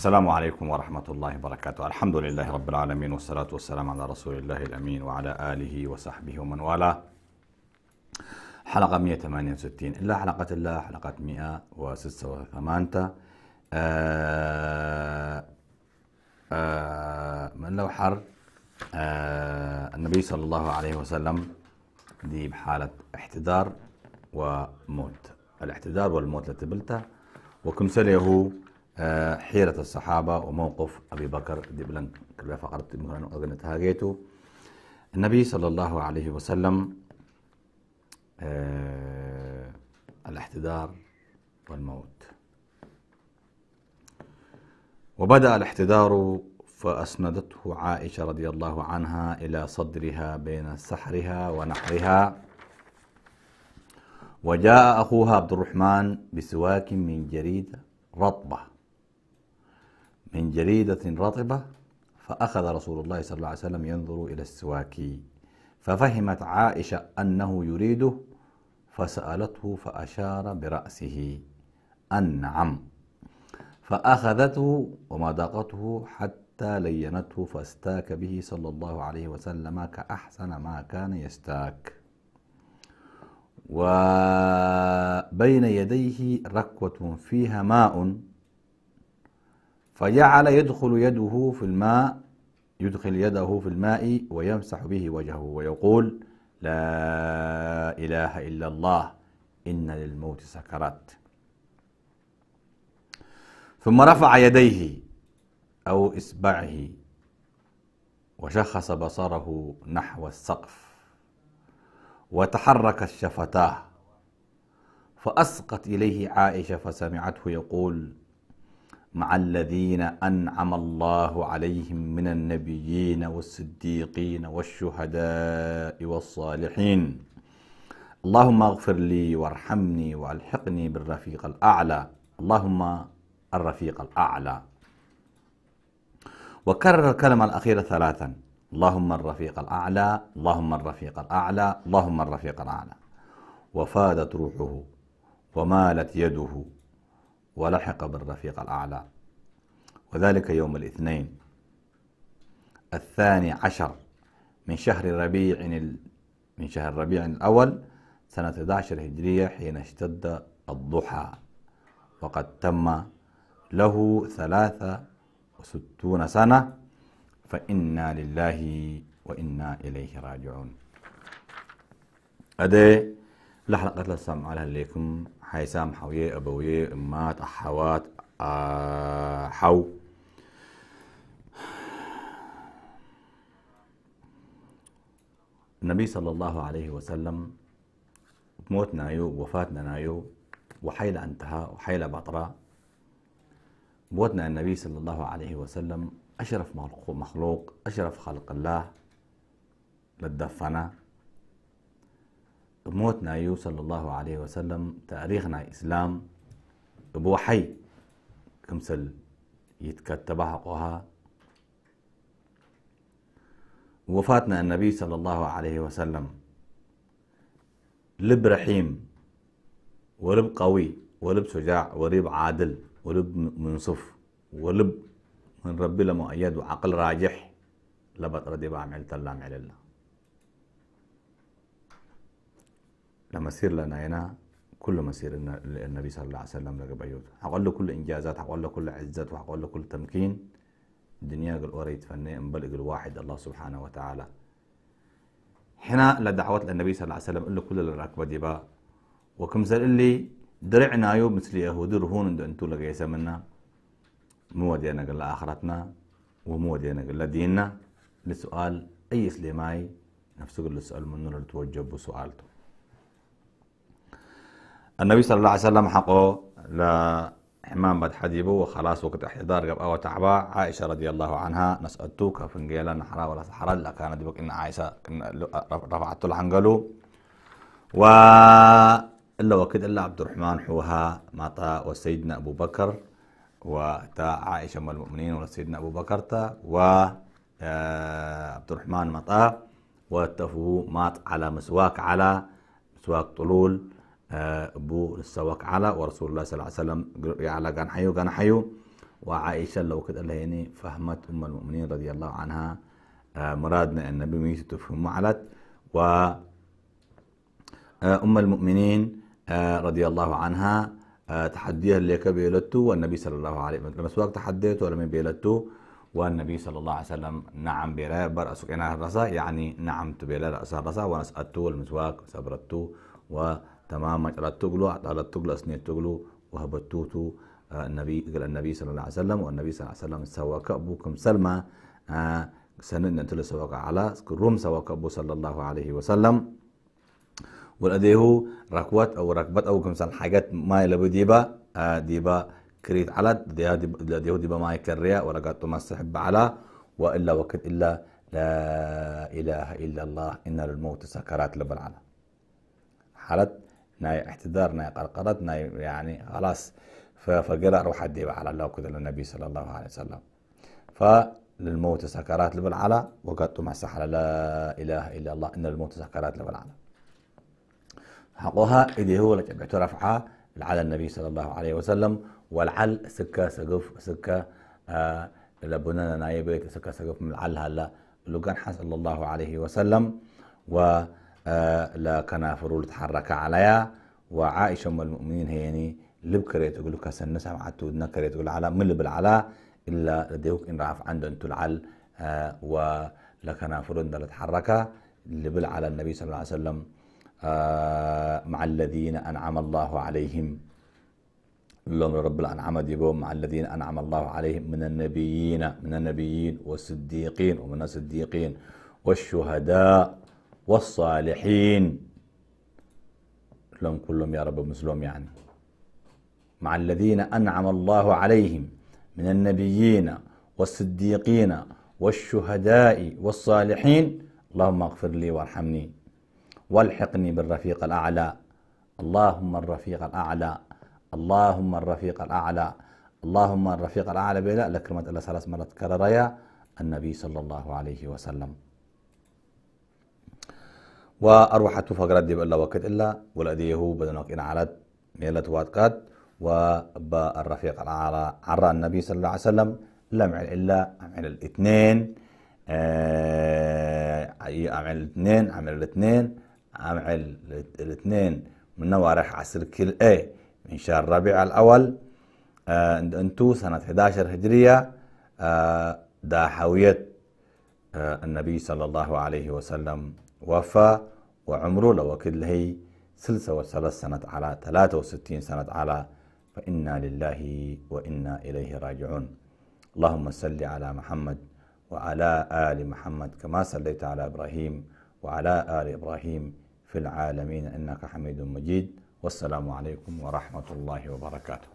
السلام عليكم ورحمة الله وبركاته الحمد لله رب العالمين والصلاة والسلام على رسول الله الأمين وعلى آله وصحبه ومن والاه حلقة 168 إلا حلقة الله حلقة 168 آه آه من لو حر آه النبي صلى الله عليه وسلم دي بحالة احتدار وموت الاحتدار والموت لتبلته وكم وكمسله آه، حيرة الصحابة وموقف أبي بكر دي بلنك كلا فقرت مهران أغنى تهاجيتو النبي صلى الله عليه وسلم آه الاحتدار والموت وبدأ الاحتدار فأسندته عائشة رضي الله عنها إلى صدرها بين سحرها ونحرها وجاء أخوها عبد الرحمن بسواك من جريد رطبة من جريدة رطبة فأخذ رسول الله صلى الله عليه وسلم ينظر إلى السواكي ففهمت عائشة أنه يريده فسألته فأشار برأسه أن نعم فأخذته وما ضاقته حتى لينته فاستاك به صلى الله عليه وسلم كأحسن ما كان يستاك وبين يديه ركوة فيها ماء فجعل يدخل يده في الماء يدخل يده في الماء ويمسح به وجهه ويقول لا إله إلا الله إن للموت سكرات ثم رفع يديه أو إصبعه وشخص بصره نحو السقف وتحركت شفتاه فأسقط إليه عائشة فسمعته يقول مع الذين أنعم الله عليهم من النبيين والصديقين والشهداء والصالحين اللهم اغفر لي وارحمني والحقني بالرفيق الأعلى اللهم الرفيق الأعلى وكرر الكلمة الأخيرة ثلاثا اللهم الرفيق الأعلى اللهم الرفيق الأعلى اللهم الرفيق الأعلى وفادت روحه ومالت يده ولحق بالرفيق الأعلى وذلك يوم الاثنين الثاني عشر من شهر ربيع من شهر ربيع الأول سنة 11 هجرية حين اشتد الضحى وقد تم له ثلاثة وستون سنة فإنا لله وإنا إليه راجعون أدي لحلقة لسام السلام عليكم حيسام حوية أبوية أمات أحوات أه حو النبي صلى الله عليه وسلم موت نايو وفاتنا نايو وحيلة انتهى وحيلة بطرة موتنا النبي صلى الله عليه وسلم أشرف مخلوق أشرف خلق الله للدفنة موت نايو صلى الله عليه وسلم تاريخنا إسلام أبو حي كمسل يتكتب حقها وفاتنا النبي صلى الله عليه وسلم لب رحيم ولب قوي ولب شجاع ولب عادل ولب منصف ولب من ربي لمؤيد وعقل راجح لبط ردي بعمل تلام على الله لما سير لنا هنا كل مسير النبي صلى الله عليه وسلم لقب بيوته حقول له كل إنجازات حقول له كل عزات وحقول له كل تمكين الدنيا قل أوريت فني قل الواحد الله سبحانه وتعالى هنا لدعوات النبي صلى الله عليه وسلم له كل الركبة ديبا وكم سأل اللي درعنا يوب مثل يهودي رهون انتو انتو لقى يسمنا مو دينا قل آخرتنا ومو دينا قل ديننا لسؤال أي سليماي نفسه قل السؤال منه لتوجب سؤالته النبي صلى الله عليه وسلم حقه لا حمام بد حديبه وخلاص وقت احتضار قبل أو تعبا عائشة رضي الله عنها نسألتوك فنجيلا نحرا ولا صحرا لا كان دبك إن عائشة رفعت الحنقلو و إلا وقت إلا عبد الرحمن حوها مطا وسيدنا أبو بكر وتا عائشة أم المؤمنين وسيدنا أبو بكر تا و آه، عبد الرحمن مطا وتفو مات على مسواك على مسواك طلول بو على ورسول الله صلى الله عليه وسلم على كان حيو كان حيو وعائشة لو كده اللي هني فهمت أم المؤمنين رضي الله عنها آه، مرادنا النبي ميسي تفهم علت و آه، أم المؤمنين آه، رضي الله عنها تحديها اللي كبيلته والنبي صلى الله عليه وسلم مسواك تحديته ولم بيلته والنبي صلى الله عليه وسلم نعم بلا برأسك أنا الرسا يعني نعم بلا رأسها الرسا ونسأته المسواك صبرته و تمام تماما رتقلو رتقلو أسنى تقلو وهبتوتو آه، النبي قال النبي صلى الله عليه وسلم والنبي صلى الله عليه وسلم سوا أبوكم سلمى آه، سنن تل سواك على روم سوا أبو صلى الله عليه وسلم والأديه ركوت أو ركبت أو كم كمسال حاجات ما يلبو ديبا آه، ديبا كريت على ديبا ديبا ما يكريا ورقات ما سحب على وإلا وقت إلا لا إله إلا الله إن الموت سكرات على حالت ناي احتضار ناي قرقرت ناي يعني خلاص فقرا روح الديب على الله وكذا للنبي صلى الله عليه وسلم فللموت سكرات البلعلى وقد مع سحر لا إله إلا الله إن الموت سكرات البلعلى حقها اللي هو لك رفعها على النبي صلى الله عليه وسلم والعل سكة سقف سكة آه لبنانا نايبة سكة سقف من العل هلا كان صلى الله عليه وسلم و فرول تحرك عليا وعائشة أم المؤمنين هيني يعني لب كريت أقول لك سنة سمعت تودنا كريت أقول على من لب العلا إلا لديوك إن رعف عندن تلعل آه ولكنافر تحرك لبل على النبي صلى الله عليه وسلم آه مع الذين أنعم الله عليهم اللهم رب الأنعام ديبهم مع الذين أنعم الله عليهم من النبيين من النبيين والصديقين ومن الصديقين والشهداء والصالحين لهم كلهم يا رب مسلم يعني مع الذين أنعم الله عليهم من النبيين والصديقين والشهداء والصالحين اللهم اغفر لي وارحمني والحقني بالرفيق الأعلى اللهم الرفيق الأعلى اللهم الرفيق الأعلى اللهم الرفيق الأعلى بلا لكلمة الله ثلاث مرات كرريا النبي صلى الله عليه وسلم وأروح أتوفى قرات دي بالله وقت إلا دي هو بدنوك إن عرد ميلة واتقات الرفيق على عرى النبي صلى الله عليه وسلم لم عن إلا عمل الاثنين آه، عمل الاثنين عمل الاثنين عمل الاثنين من نوارح عسر كل اي من شهر ربيع الأول آه، انتو سنة 11 هجرية آه، دا حوية النبي صلى الله عليه وسلم وفى وعمره لو كله سلسة وثلاث سنة على ثلاثة وستين سنة على فإنا لله وإنا إليه راجعون اللهم صل على محمد وعلى آل محمد كما صليت على إبراهيم وعلى آل إبراهيم في العالمين إنك حميد مجيد والسلام عليكم ورحمة الله وبركاته